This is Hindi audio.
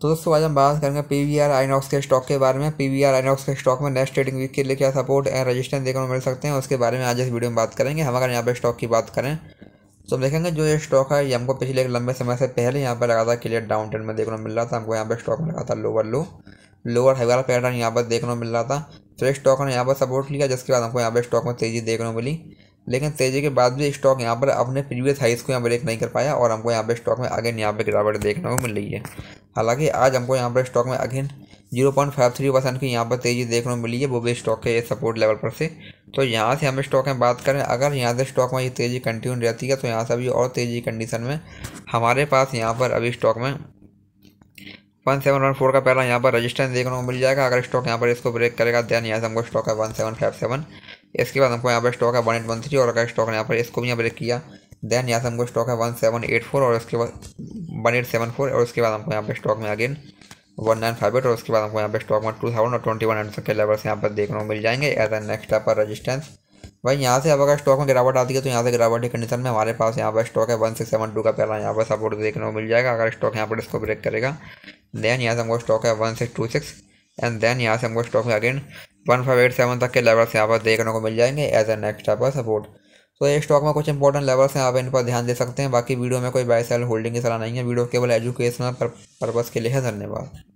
तो दोस्तों आज हम बात करेंगे पी वी आर आइनॉक्स के स्टॉक के बारे में पी वी आर आइनॉक्स के स्टॉक में नेक्स्ट ट्रेडिंग वीक के लिए क्या सपोर्ट एंड रजिस्टेंस देखने को मिल सकते हैं उसके बारे में आज इस वीडियो में बात करेंगे हम अगर यहाँ पर स्टॉक की बात करें तो हम देखेंगे जो ये स्टॉक है ये हमको पिछले एक लंबे समय से पहले यहाँ पर लगातार क्लियर डाउन ट्रेंड में देखने को मिल रहा था हमको यहाँ पर स्टॉक में लगातार लोअर लो लोअर हाई वाला पैटर्न यहाँ पर देखने को मिल रहा था फिर तो स्टॉक ने यहाँ पर सपोर्ट लिया जिसके बाद हमको यहाँ पर स्टॉक में तेज़ी देखने को मिली लेकिन तेजी के बाद भी स्टॉक यहाँ पर अपने प्रीवियस हाइस को यहाँ ब्रेक नहीं कर पाया और हमको यहाँ पर स्टॉक में अगेन यहाँ पर गिरावट देखने को मिल रही है हालांकि आज हमको यहाँ पर स्टॉक में again zero point five three percent की यहाँ पर तेज़ी देखने को मिली है वो भी स्टॉक के सपोर्ट लेवल पर से तो यहाँ से हम स्टॉक में बात करें अगर यहाँ से स्टॉक में ये तेज़ी कंटिन्यू रहती है तो यहाँ से अभी और तेज़ी कंडीशन में हमारे पास यहाँ पर अभी स्टॉक में वन सेवन वन फोर का पहला यहाँ पर रजिस्टेंस देखने को मिल जाएगा अगर स्टॉक यहाँ पर इसको ब्रेक करेगा दैन यहाँ से हमको स्टॉक है वन सेवन फाइव सेवन इसके बाद हमको यहाँ पर स्टॉक है वन एट वन थ्री और अगर स्टॉक ने यहाँ पर इसको भी यहाँ ब्रेक किया देन यहाँ से हमको स्टॉक है वन सेवन एट फोर और उसके बाद वन एट सेवन फोर और उसके बाद हमको यहाँ पर स्टॉक में again one nine five eight और उसके बाद हमको यहाँ पर स्टॉक में टू थाउजेंड और ट्वेंटी वन हंड्रेड के लेवल्स यहाँ पर देखने को मिल जाएंगे एज ए नेक्स्ट यहाँ पर रजिस्टेंस भाई यहाँ से अब अगर स्टॉक में गिरावट आती है तो यहाँ से गिरावट की कंडीशन में हमारे पास यहाँ पर स्टॉक है वन सिक्स सेवन टू का पहला यहाँ पर सपोर्ट देखने को मिल जाएगा अगर स्टॉक यहाँ पर इसको ब्रेक करेगा देन यहाँ से हमको स्टॉक है one six two six and then यहाँ से हमको स्टॉक में again one five eight seven तक के लेवल्स यहाँ पर देखने को मिल जाएंगे as a next type of support तो ये स्टॉक में कुछ इंपॉर्टेंट लेवल्स हैं आप इन पर ध्यान दे सकते हैं बाकी वीडियो में कोई बाय सेल होल्डिंग की सलाह नहीं है वीडियो केवल एजुकेशनल पर्पज़ के लिए है धन्यवाद